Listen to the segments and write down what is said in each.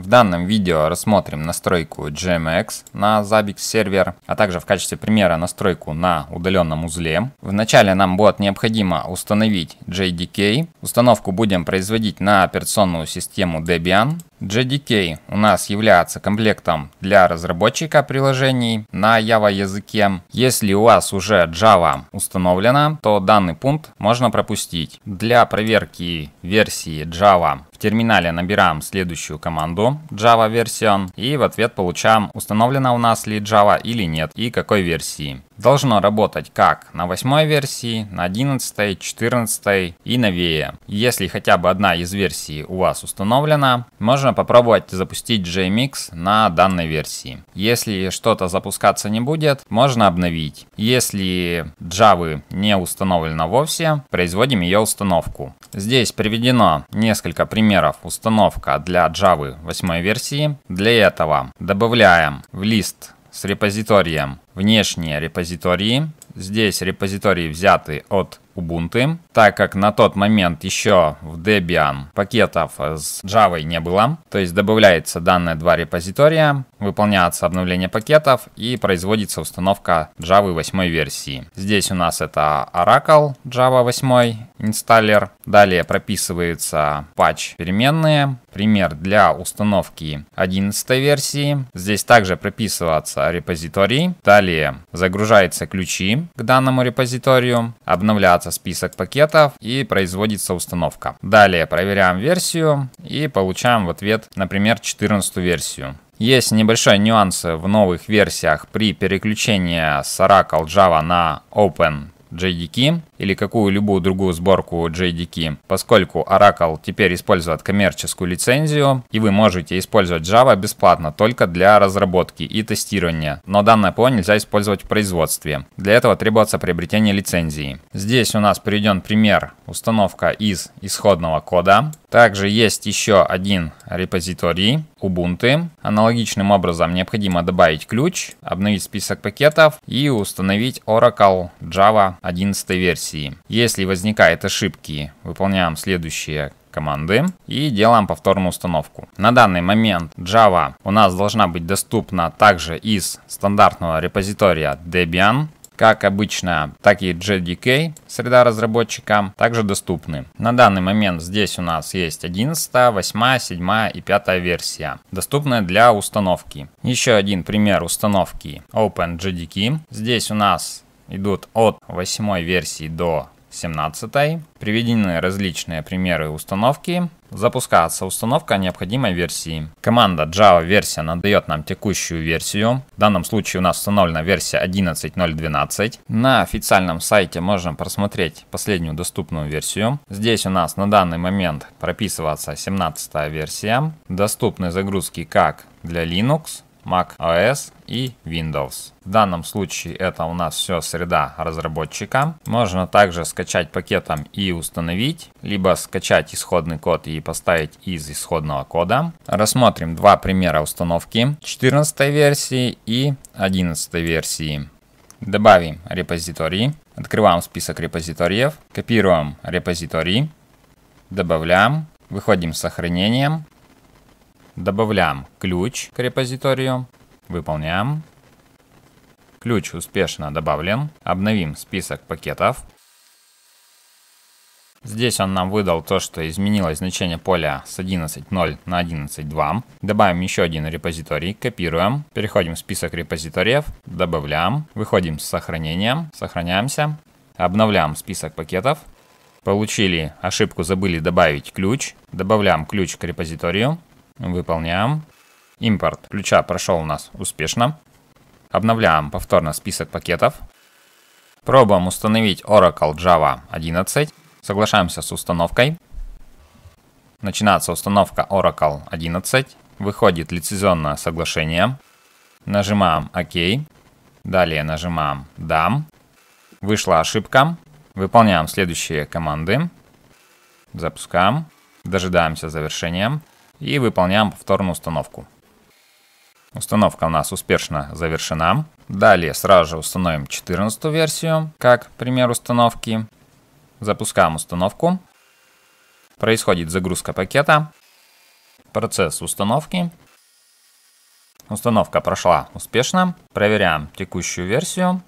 В данном видео рассмотрим настройку GMX на Zabbix сервер, а также в качестве примера настройку на удаленном узле. Вначале нам будет необходимо установить JDK. Установку будем производить на операционную систему Debian. JDK у нас является комплектом для разработчика приложений на Java языке. Если у вас уже Java установлена, то данный пункт можно пропустить. Для проверки версии Java в терминале набираем следующую команду Java version и в ответ получаем, установлена у нас ли Java или нет и какой версии должно работать как на 8 версии, на 11, 14 и новее. Если хотя бы одна из версий у вас установлена, можно попробовать запустить JMix на данной версии. Если что-то запускаться не будет, можно обновить. Если Java не установлена вовсе, производим ее установку. Здесь приведено несколько примеров установка для Java 8 версии. Для этого добавляем в лист с репозиторием. Внешние репозитории. Здесь репозитории взяты от Ubuntu, так как на тот момент еще в Debian пакетов с Java не было. То есть добавляется данные два репозитория, выполняется обновление пакетов и производится установка Java 8 версии. Здесь у нас это Oracle Java 8 инсталлер. Далее прописывается патч переменные, пример для установки 11 версии. Здесь также прописывается репозиторий. Далее загружаются ключи к данному репозиторию, обновляются сохраняться список пакетов и производится установка. Далее проверяем версию и получаем в ответ, например, 14 версию. Есть небольшой нюанс в новых версиях при переключении с Oracle Java на Open JDK или какую-либо другую сборку JDK, поскольку Oracle теперь использует коммерческую лицензию, и вы можете использовать Java бесплатно только для разработки и тестирования, но данное ПО нельзя использовать в производстве. Для этого требуется приобретение лицензии. Здесь у нас приведен пример установка из исходного кода. Также есть еще один репозиторий Ubuntu. Аналогичным образом необходимо добавить ключ, обновить список пакетов и установить Oracle Java 11 версии версии. Если возникают ошибки, выполняем следующие команды и делаем повторную установку. На данный момент Java у нас должна быть доступна также из стандартного репозитория Debian. Как обычно, так и JDK, среда разработчика, также доступны. На данный момент здесь у нас есть 11, 8, 7 и 5 версия, доступная для установки. Еще один пример установки OpenJDK. Здесь у нас идут от 8 версии до 17. Приведены различные примеры установки. Запускается установка необходимой версии. Команда Java версия надает нам текущую версию. В данном случае у нас установлена версия 11.0.12. На официальном сайте можем просмотреть последнюю доступную версию. Здесь у нас на данный момент прописывается 17 версия. Доступны загрузки как для Linux, Mac OS и Windows. В данном случае это у нас все среда разработчика. Можно также скачать пакетом и установить, либо скачать исходный код и поставить из исходного кода. Рассмотрим два примера установки 14 версии и 11 версии. Добавим репозитории. Открываем список репозиториев, копируем репозитории, добавляем, выходим с сохранением, Добавляем ключ к репозиторию. Выполняем. Ключ успешно добавлен. Обновим список пакетов. Здесь он нам выдал то, что изменилось значение поля с 11.0 на 11.2. Добавим еще один репозиторий, копируем, переходим в список репозиториев, добавляем, выходим с сохранением, сохраняемся, обновляем список пакетов, получили ошибку «забыли добавить ключ», добавляем ключ к репозиторию, Выполняем. Импорт ключа прошел у нас успешно. Обновляем повторно список пакетов. Пробуем установить Oracle Java 11. Соглашаемся с установкой. Начинается установка Oracle 11. Выходит лицензионное соглашение. Нажимаем ОК. Далее нажимаем «Да». Вышла ошибка. Выполняем следующие команды. Запускаем. Дожидаемся завершения и выполняем повторную установку. Установка у нас успешно завершена. Далее сразу же установим 14 версию, как пример установки. Запускаем установку. Происходит загрузка пакета. Процесс установки. Установка прошла успешно. Проверяем текущую версию.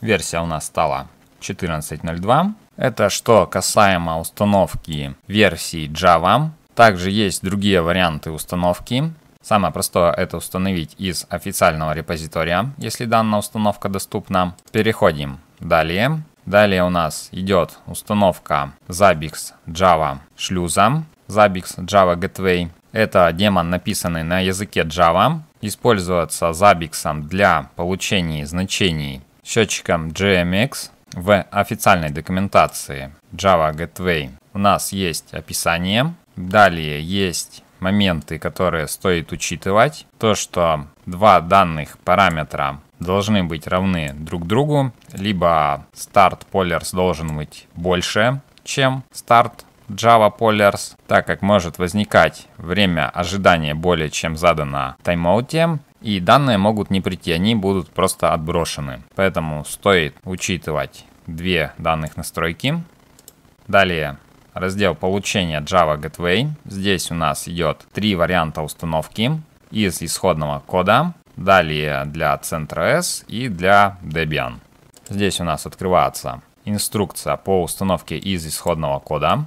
Версия у нас стала 14.02. Это что касаемо установки версии Java также есть другие варианты установки. Самое простое это установить из официального репозитория, если данная установка доступна. Переходим далее. Далее у нас идет установка Zabbix Java шлюза, Zabbix Java Gateway. Это демон, написанный на языке Java. Используется Zabbix для получения значений счетчиком JMX в официальной документации Java Gateway. У нас есть описание Далее есть моменты, которые стоит учитывать. То, что два данных параметра должны быть равны друг другу, либо старт polars должен быть больше, чем старт Java Polars, так как может возникать время ожидания более чем задано в тайм-ауте, и данные могут не прийти, они будут просто отброшены. Поэтому стоит учитывать две данных настройки. Далее раздел получения Java Gateway. Здесь у нас идет три варианта установки из исходного кода, далее для CentOS и для Debian. Здесь у нас открывается инструкция по установке из исходного кода.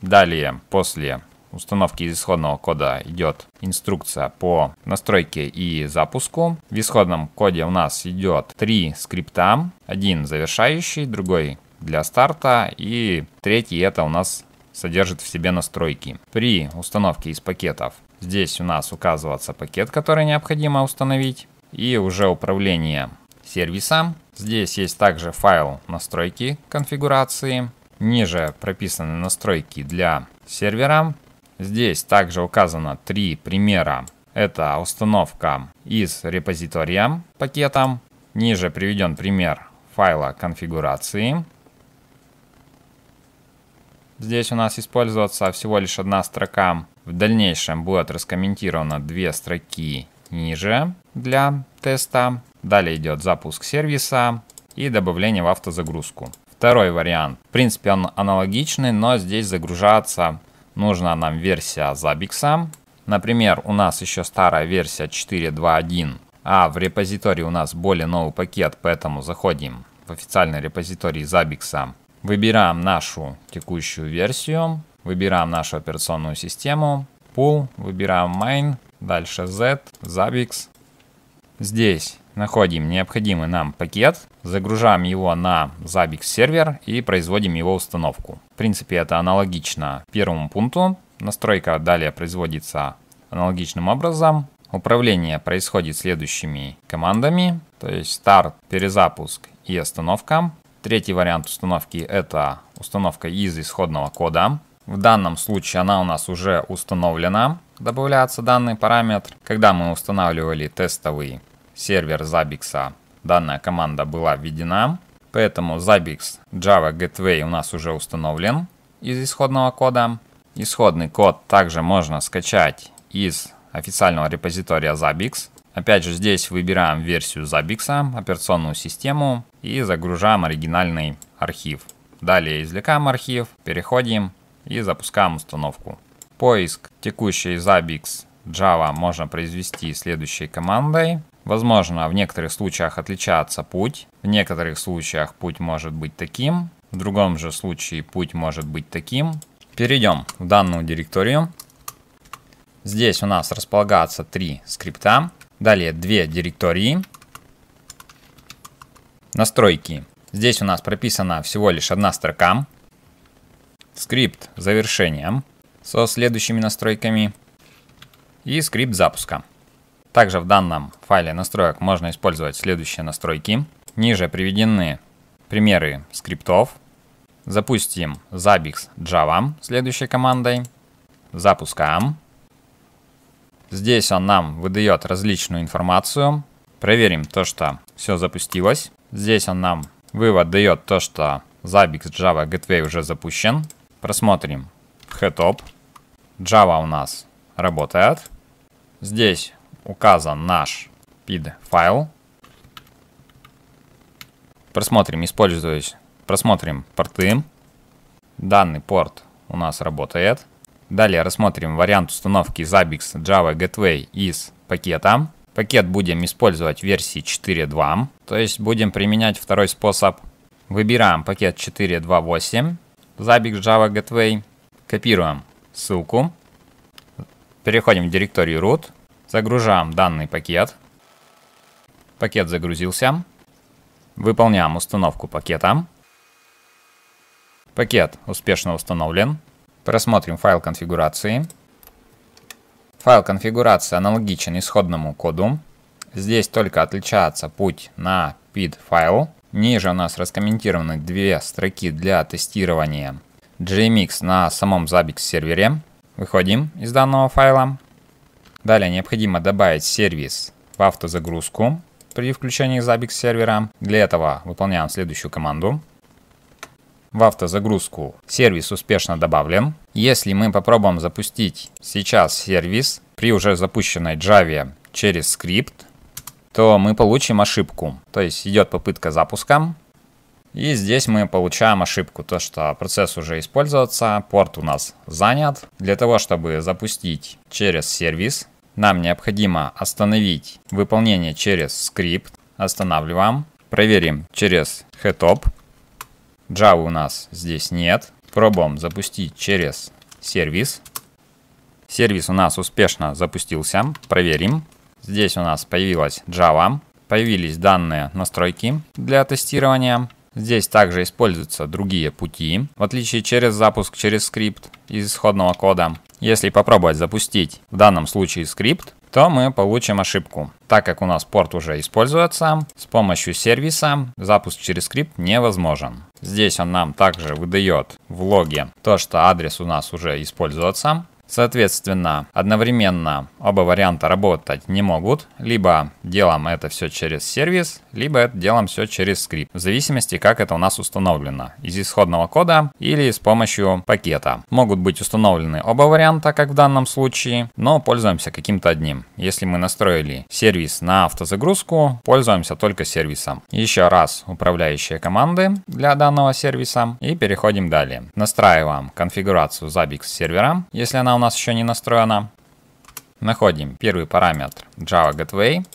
Далее, после установки из исходного кода идет инструкция по настройке и запуску. В исходном коде у нас идет три скрипта. Один завершающий, другой для старта. И третий это у нас содержит в себе настройки. При установке из пакетов здесь у нас указывается пакет, который необходимо установить. И уже управление сервисом. Здесь есть также файл настройки конфигурации. Ниже прописаны настройки для сервера. Здесь также указано три примера. Это установка из репозитория пакетом. Ниже приведен пример файла конфигурации. Здесь у нас использоваться всего лишь одна строка. В дальнейшем будет раскомментировано две строки ниже для теста. Далее идет запуск сервиса и добавление в автозагрузку. Второй вариант. В принципе он аналогичный, но здесь загружаться нужна нам версия Zabbix. Например, у нас еще старая версия 4.2.1, а в репозитории у нас более новый пакет, поэтому заходим в официальный репозиторий Zabbix Выбираем нашу текущую версию, выбираем нашу операционную систему, pool, выбираем main, дальше z, zabbix. Здесь находим необходимый нам пакет, загружаем его на Zabbix сервер и производим его установку. В принципе, это аналогично первому пункту. Настройка далее производится аналогичным образом. Управление происходит следующими командами, то есть старт, перезапуск и остановка. Третий вариант установки это установка из исходного кода. В данном случае она у нас уже установлена. Добавляется данный параметр. Когда мы устанавливали тестовый сервер Zabbix, данная команда была введена. Поэтому Zabbix Java Gateway у нас уже установлен из исходного кода. Исходный код также можно скачать из официального репозитория Zabbix. Опять же, здесь выбираем версию забикса, операционную систему и загружаем оригинальный архив. Далее извлекаем архив, переходим и запускаем установку. Поиск текущей Zabbix Java можно произвести следующей командой. Возможно, в некоторых случаях отличается путь, в некоторых случаях путь может быть таким, в другом же случае путь может быть таким. Перейдем в данную директорию. Здесь у нас располагаются три скрипта. Далее две директории. Настройки. Здесь у нас прописана всего лишь одна строка. Скрипт завершением со следующими настройками. И скрипт запуска. Также в данном файле настроек можно использовать следующие настройки. Ниже приведены примеры скриптов. Запустим Zabbix Java следующей командой. Запускаем. Здесь он нам выдает различную информацию. Проверим то, что все запустилось. Здесь он нам вывод дает то, что Zabbix Java Gateway уже запущен. Просмотрим headop. Java у нас работает. Здесь указан наш PID файл. Просмотрим, используясь, просмотрим порты. Данный порт у нас работает. Далее рассмотрим вариант установки Zabbix Java Gateway из пакета. Пакет будем использовать в версии 4.2, то есть будем применять второй способ. Выбираем пакет 4.2.8, Zabbix Java Gateway, копируем ссылку, переходим в директорию root, загружаем данный пакет. Пакет загрузился. Выполняем установку пакета. Пакет успешно установлен. Просмотрим файл конфигурации. Файл конфигурации аналогичен исходному коду. Здесь только отличается путь на PID файл. Ниже у нас раскомментированы две строки для тестирования JMix на самом Zabbix сервере. Выходим из данного файла. Далее необходимо добавить сервис в автозагрузку при включении Zabbix сервера. Для этого выполняем следующую команду в автозагрузку сервис успешно добавлен. Если мы попробуем запустить сейчас сервис при уже запущенной Java через скрипт, то мы получим ошибку. То есть идет попытка запуска. И здесь мы получаем ошибку, то что процесс уже используется, порт у нас занят. Для того, чтобы запустить через сервис, нам необходимо остановить выполнение через скрипт. Останавливаем. Проверим через htop. Java у нас здесь нет. Пробуем запустить через сервис. Сервис у нас успешно запустился. Проверим. Здесь у нас появилась Java. Появились данные настройки для тестирования. Здесь также используются другие пути, в отличие через запуск через скрипт из исходного кода. Если попробовать запустить в данном случае скрипт, то мы получим ошибку. Так как у нас порт уже используется, с помощью сервиса запуск через скрипт невозможен. Здесь он нам также выдает в логе то, что адрес у нас уже используется. Соответственно, одновременно оба варианта работать не могут. Либо делаем это все через сервис, либо это делаем все через скрипт. В зависимости, как это у нас установлено. Из исходного кода или с помощью пакета. Могут быть установлены оба варианта, как в данном случае, но пользуемся каким-то одним. Если мы настроили сервис на автозагрузку, пользуемся только сервисом. Еще раз управляющие команды для данного сервиса и переходим далее. Настраиваем конфигурацию Zabbix сервера, если она у нас еще не настроена. Находим первый параметр Java Gateway.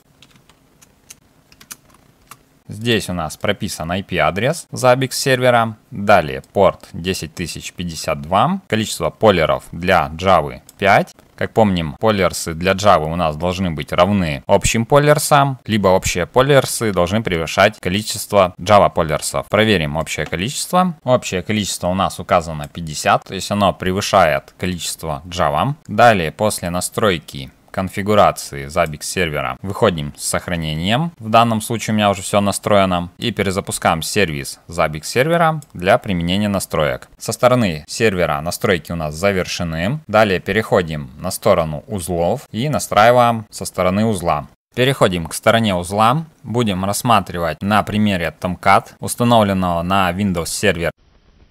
Здесь у нас прописан IP-адрес забикс сервера, далее порт 10052, количество полеров для Java 5, как помним, полерсы для Java у нас должны быть равны общим полерсам, либо общие полерсы должны превышать количество Java полерсов. Проверим общее количество. Общее количество у нас указано 50, то есть оно превышает количество Java. Далее, после настройки конфигурации Zabbix сервера. Выходим с сохранением. В данном случае у меня уже все настроено. И перезапускаем сервис Zabbix сервера для применения настроек. Со стороны сервера настройки у нас завершены. Далее переходим на сторону узлов и настраиваем со стороны узла. Переходим к стороне узла. Будем рассматривать на примере Tomcat, установленного на Windows сервер.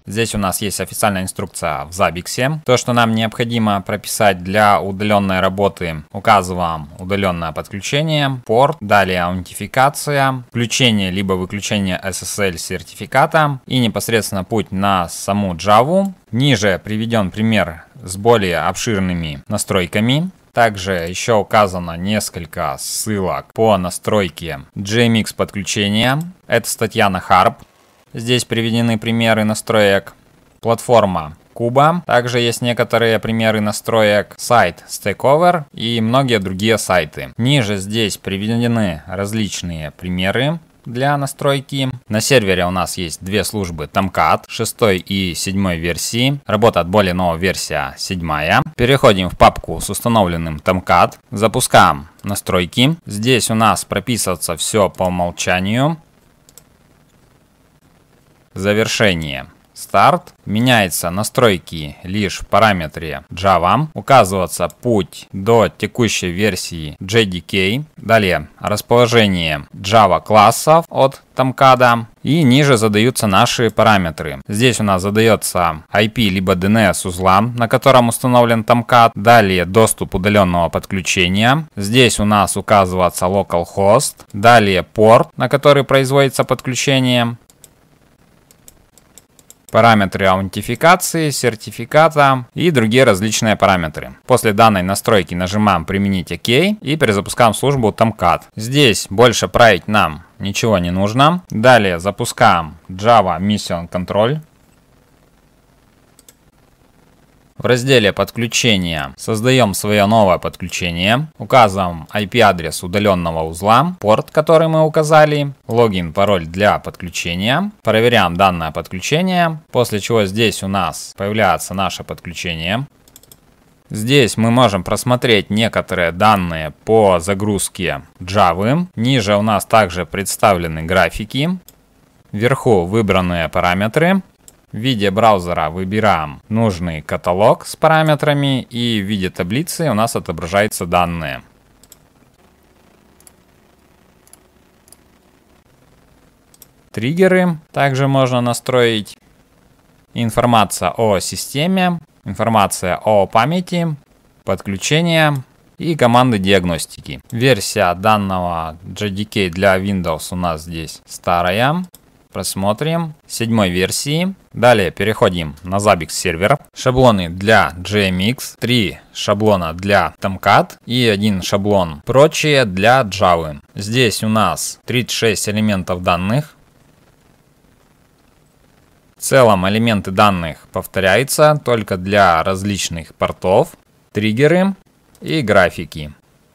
Здесь у нас есть официальная инструкция в Zabbix. То, что нам необходимо прописать для удаленной работы, указываем удаленное подключение, порт, далее аутентификация, включение либо выключение SSL сертификата и непосредственно путь на саму Java. Ниже приведен пример с более обширными настройками. Также еще указано несколько ссылок по настройке JMX подключения. Это статья на Harp. Здесь приведены примеры настроек платформа Куба. Также есть некоторые примеры настроек сайт Stakeover и многие другие сайты. Ниже здесь приведены различные примеры для настройки. На сервере у нас есть две службы Tomcat 6 и 7 версии. Работает более новая версия а 7. Переходим в папку с установленным Tomcat. Запускаем настройки. Здесь у нас прописывается все по умолчанию. Завершение. Старт меняется настройки лишь в параметре Java. Указывается путь до текущей версии JDK. Далее расположение Java классов от Tomcad. И ниже задаются наши параметры. Здесь у нас задается IP либо DNS узла, на котором установлен Tomcat. Далее доступ удаленного подключения. Здесь у нас указывается localhost. Далее порт, на который производится подключение параметры аутентификации, сертификата и другие различные параметры. После данной настройки нажимаем «Применить ОК» и перезапускаем службу Tomcat. Здесь больше править нам ничего не нужно. Далее запускаем Java Mission Control. В разделе «Подключение» создаем свое новое подключение, указываем IP-адрес удаленного узла, порт, который мы указали, логин, пароль для подключения, проверяем данное подключение, после чего здесь у нас появляется наше подключение. Здесь мы можем просмотреть некоторые данные по загрузке Java. Ниже у нас также представлены графики. Вверху выбранные параметры. В виде браузера выбираем нужный каталог с параметрами и в виде таблицы у нас отображаются данные. Триггеры также можно настроить. Информация о системе, информация о памяти, подключение и команды диагностики. Версия данного JDK для Windows у нас здесь старая просмотрим седьмой версии. Далее переходим на Zabbix сервер. Шаблоны для JMX, три шаблона для Tomcat и один шаблон прочие для Java. Здесь у нас 36 элементов данных. В целом элементы данных повторяются только для различных портов, триггеры и графики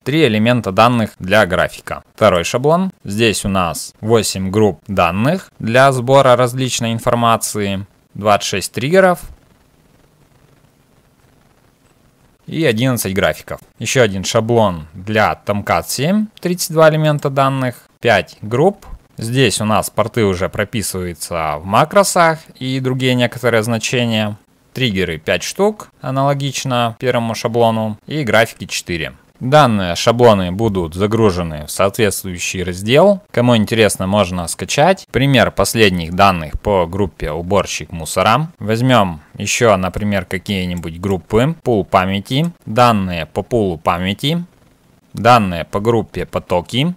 три элемента данных для графика. Второй шаблон. Здесь у нас 8 групп данных для сбора различной информации, 26 триггеров и 11 графиков. Еще один шаблон для Tomcat 7, 32 элемента данных, 5 групп, Здесь у нас порты уже прописываются в макросах и другие некоторые значения. Триггеры 5 штук, аналогично первому шаблону, и графики 4. Данные шаблоны будут загружены в соответствующий раздел. Кому интересно, можно скачать. Пример последних данных по группе уборщик мусора. Возьмем еще, например, какие-нибудь группы. Пул памяти, данные по пулу памяти, данные по группе потоки,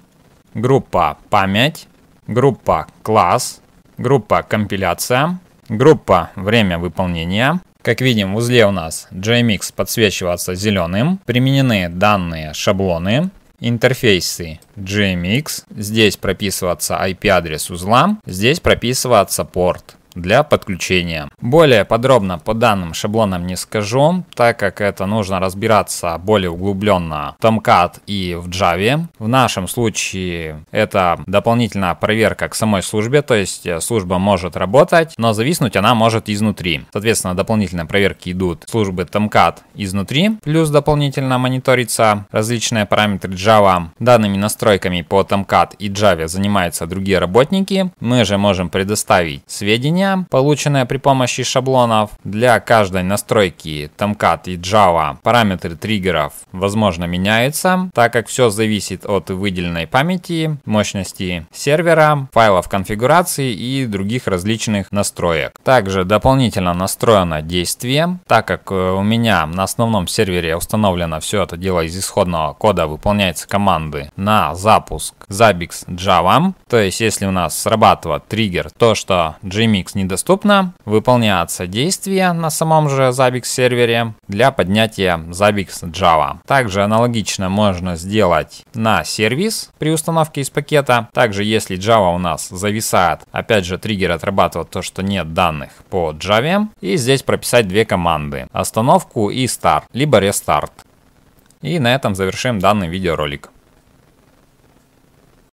группа память, группа класс, группа компиляция, группа время выполнения, как видим, в узле у нас JMix подсвечивается зеленым. Применены данные шаблоны. Интерфейсы JMix. Здесь прописывается IP-адрес узла. Здесь прописывается порт для подключения. Более подробно по данным шаблонам не скажу, так как это нужно разбираться более углубленно в Tomcat и в Java. В нашем случае это дополнительная проверка к самой службе, то есть э, служба может работать, но зависнуть она может изнутри. Соответственно, дополнительные проверки идут службы Tomcat изнутри, плюс дополнительно мониторится различные параметры Java. Данными настройками по Tomcat и Java занимаются другие работники. Мы же можем предоставить сведения меня, полученная при помощи шаблонов. Для каждой настройки Tomcat и Java параметры триггеров возможно меняются, так как все зависит от выделенной памяти, мощности сервера, файлов конфигурации и других различных настроек. Также дополнительно настроено действие, так как э, у меня на основном сервере установлено все это дело из исходного кода, выполняются команды на запуск Zabbix Java. То есть, если у нас срабатывает триггер, то что GMX Zabbix недоступна, выполняются действия на самом же Zabbix сервере для поднятия Zabbix Java. Также аналогично можно сделать на сервис при установке из пакета. Также если Java у нас зависает, опять же триггер отрабатывает то, что нет данных по Java. И здесь прописать две команды. Остановку и старт, либо рестарт. И на этом завершим данный видеоролик.